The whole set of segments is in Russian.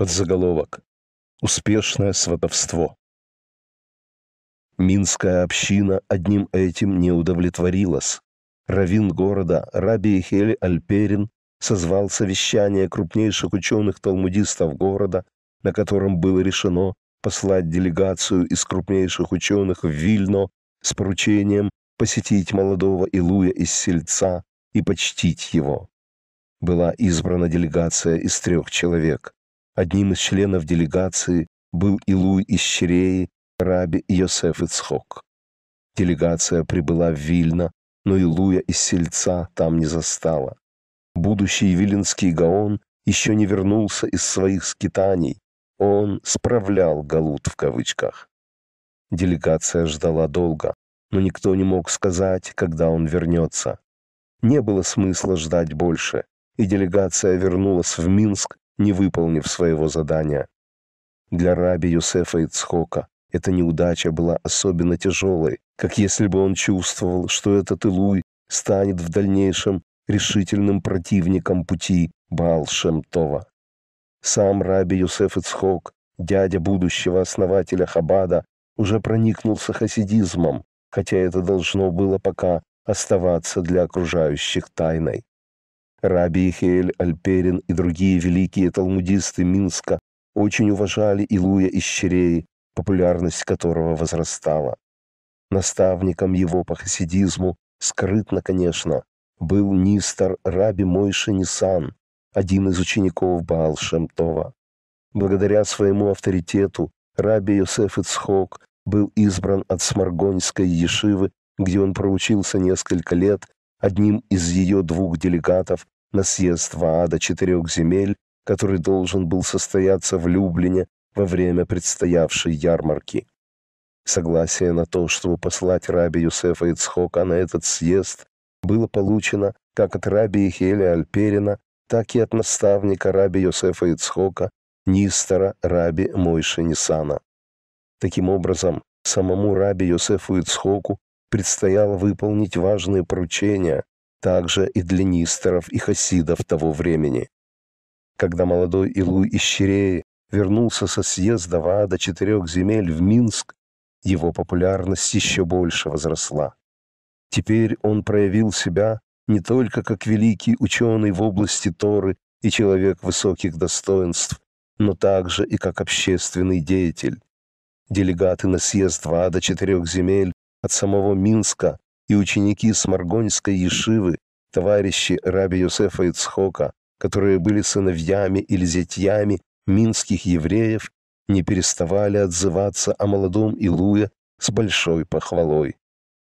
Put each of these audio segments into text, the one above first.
под заголовок Успешное сватовство. Минская община одним этим не удовлетворилась. Равин города Раби Хель Альперин созвал совещание крупнейших ученых-талмудистов города, на котором было решено послать делегацию из крупнейших ученых в Вильно с поручением посетить молодого Илуя из сельца и почтить его. Была избрана делегация из трех человек. Одним из членов делегации был Илуй из Щиреи, раби Йосеф Ицхок. Делегация прибыла в Вильно, но Илуя из сельца там не застала. Будущий Виленский Гаон еще не вернулся из своих скитаний. Он «справлял галут» в кавычках. Делегация ждала долго, но никто не мог сказать, когда он вернется. Не было смысла ждать больше, и делегация вернулась в Минск не выполнив своего задания. Для раби Юсефа Ицхока эта неудача была особенно тяжелой, как если бы он чувствовал, что этот Илуй станет в дальнейшем решительным противником пути Баал-Шемтова. Сам раби Юсеф Ицхок, дядя будущего основателя Хабада, уже проникнулся хасидизмом, хотя это должно было пока оставаться для окружающих тайной. Раби Хейль Альперин и другие великие талмудисты Минска очень уважали Илуя Ищереи, популярность которого возрастала. Наставником его по хасидизму, скрытно, конечно, был Нистор Раби Мойши Нисан, один из учеников Баал Шемтова. Благодаря своему авторитету Раби Йосеф Ицхок был избран от Сморгоньской Ешивы, где он проучился несколько лет одним из ее двух делегатов на съезд ВААДа четырех земель, который должен был состояться в Люблине во время предстоявшей ярмарки. Согласие на то, чтобы послать раби Юсефа Ицхока на этот съезд, было получено как от раби Ихеля Альперина, так и от наставника раби Юсефа Ицхока, Нистера раби Мойши Нисана. Таким образом, самому раби Юсефу Ицхоку предстояло выполнить важные поручения, также и для нисторов и хасидов того времени. Когда молодой Илуй из вернулся со съезда в до четырех земель в Минск, его популярность еще больше возросла. Теперь он проявил себя не только как великий ученый в области Торы и человек высоких достоинств, но также и как общественный деятель. Делегаты на съезд ВАДА четырех земель от самого Минска, и ученики Сморгонской Ешивы, товарищи раби Юсефа Ицхока, которые были сыновьями или зятьями минских евреев, не переставали отзываться о молодом Илуе с большой похвалой.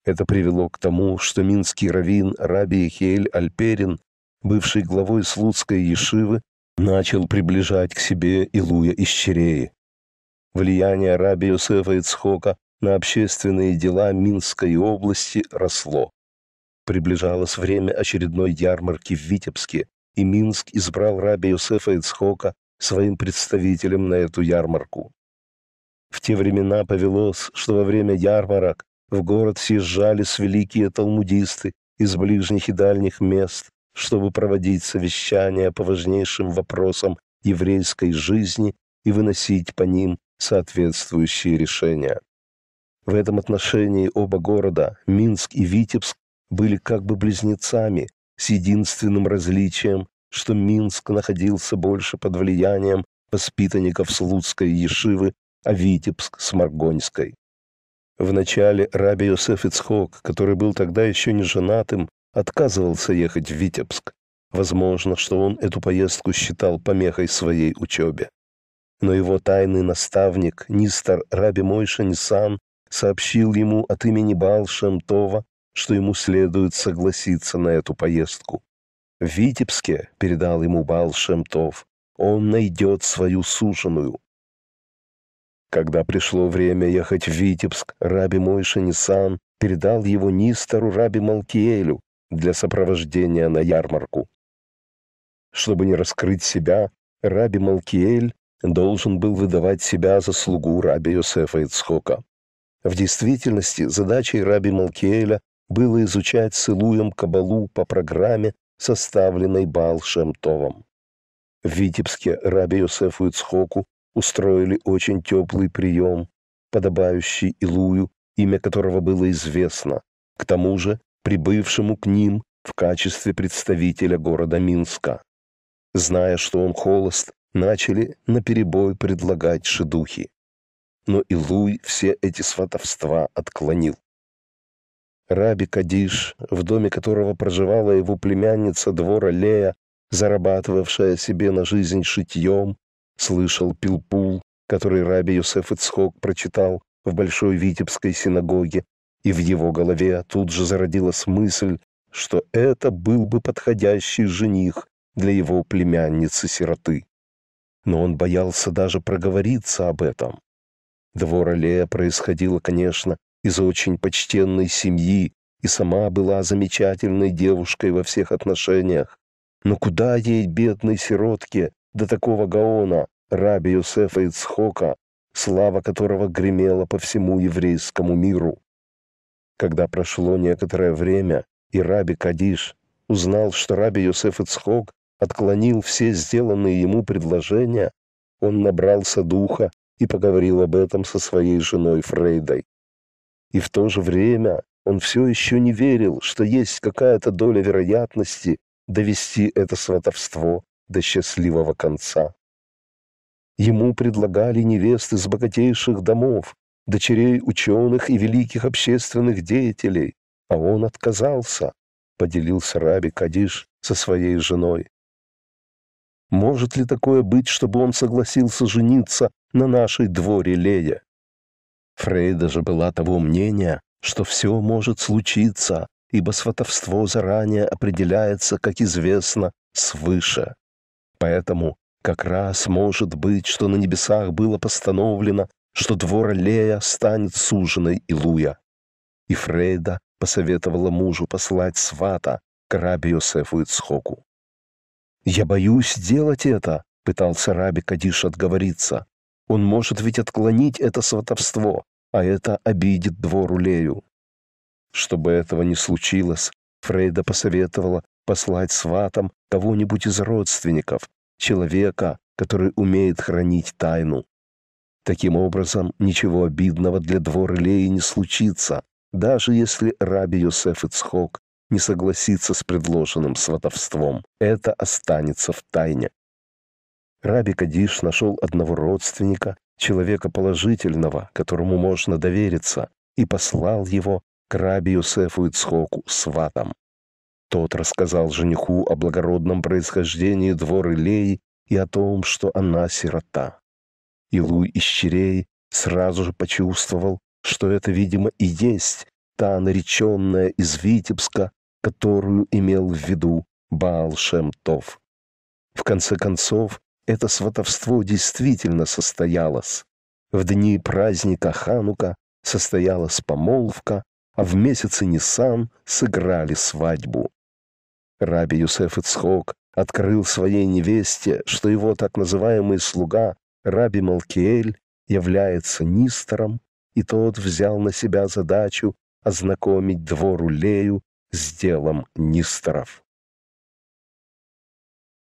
Это привело к тому, что минский раввин Раби Хейль Альперин, бывший главой Слуцкой Ешивы, начал приближать к себе Илуя из Череи. Влияние Раби Юсефа Ицхока на общественные дела Минской области росло. Приближалось время очередной ярмарки в Витебске, и Минск избрал раби Юсефа Ицхока своим представителем на эту ярмарку. В те времена повелось, что во время ярмарок в город съезжались великие талмудисты из ближних и дальних мест, чтобы проводить совещания по важнейшим вопросам еврейской жизни и выносить по ним соответствующие решения. В этом отношении оба города, Минск и Витебск, были как бы близнецами, с единственным различием, что Минск находился больше под влиянием воспитанников Слуцкой Ешивы, а Витебск – Сморгонской. Вначале Раби Йосеф Ицхок, который был тогда еще не женатым, отказывался ехать в Витебск. Возможно, что он эту поездку считал помехой своей учебе. Но его тайный наставник, Нистер Раби Мойша Нисан, сообщил ему от имени Балшемтова, что ему следует согласиться на эту поездку. В Витебске, передал ему Балшемтов, он найдет свою суженую. Когда пришло время ехать в Витебск, раби мой Нисан передал его Нистору раби Малкиелю для сопровождения на ярмарку. Чтобы не раскрыть себя, раби Малкиэль должен был выдавать себя за слугу раби Йосефа Ицхока. В действительности задачей Раби Малкиэля было изучать Силуем Кабалу по программе, составленной Балшем Товом. В Витебске Раби Йосефу Ицхоку устроили очень теплый прием, подобающий Илую, имя которого было известно, к тому же прибывшему к ним в качестве представителя города Минска. Зная, что он холост, начали наперебой предлагать шедухи но и Луй все эти сватовства отклонил. Раби Кадиш, в доме которого проживала его племянница двора Лея, зарабатывавшая себе на жизнь шитьем, слышал пилпул, который раби Юсеф Ицхок прочитал в Большой Витебской синагоге, и в его голове тут же зародилась мысль, что это был бы подходящий жених для его племянницы-сироты. Но он боялся даже проговориться об этом. Дворале происходила, конечно, из очень почтенной семьи и сама была замечательной девушкой во всех отношениях. Но куда ей, бедной сиротке, до такого гаона, раби Юсефа Ицхока, слава которого гремела по всему еврейскому миру? Когда прошло некоторое время, и раби Кадиш узнал, что раби Юсеф Ицхок отклонил все сделанные ему предложения, он набрался духа и поговорил об этом со своей женой Фрейдой. И в то же время он все еще не верил, что есть какая-то доля вероятности довести это сватовство до счастливого конца. Ему предлагали невесты из богатейших домов, дочерей ученых и великих общественных деятелей, а он отказался, поделился Раби Кадиш со своей женой. Может ли такое быть, чтобы он согласился жениться на нашей дворе Лея? Фрейда же была того мнения, что все может случиться, ибо сватовство заранее определяется, как известно, свыше. Поэтому как раз может быть, что на небесах было постановлено, что двор Лея станет суженой Илуя. И Фрейда посоветовала мужу послать свата к рабе Йосефу Ицхоку. «Я боюсь делать это», — пытался Раби Кадиш отговориться. «Он может ведь отклонить это сватовство, а это обидит двор Улею». Чтобы этого не случилось, Фрейда посоветовала послать сватам кого-нибудь из родственников, человека, который умеет хранить тайну. Таким образом, ничего обидного для двора Леи не случится, даже если раби Йосеф Ицхок не согласится с предложенным сватовством. Это останется в тайне. Раби Кадиш нашел одного родственника, человека положительного, которому можно довериться, и послал его к раби Юсефу Ицхоку сватом. Тот рассказал жениху о благородном происхождении двор Илей и о том, что она сирота. Илуй Ищерей сразу же почувствовал, что это, видимо, и есть та нареченная из Витебска, которую имел в виду Баал Шемтов. В конце концов, это сватовство действительно состоялось. В дни праздника Ханука состоялась помолвка, а в месяце Нисан сыграли свадьбу. Раби Юсеф Ицхок открыл своей невесте, что его так называемый слуга Раби Малкиэль является Нистором, и тот взял на себя задачу ознакомить двор Лею с делом Несторов.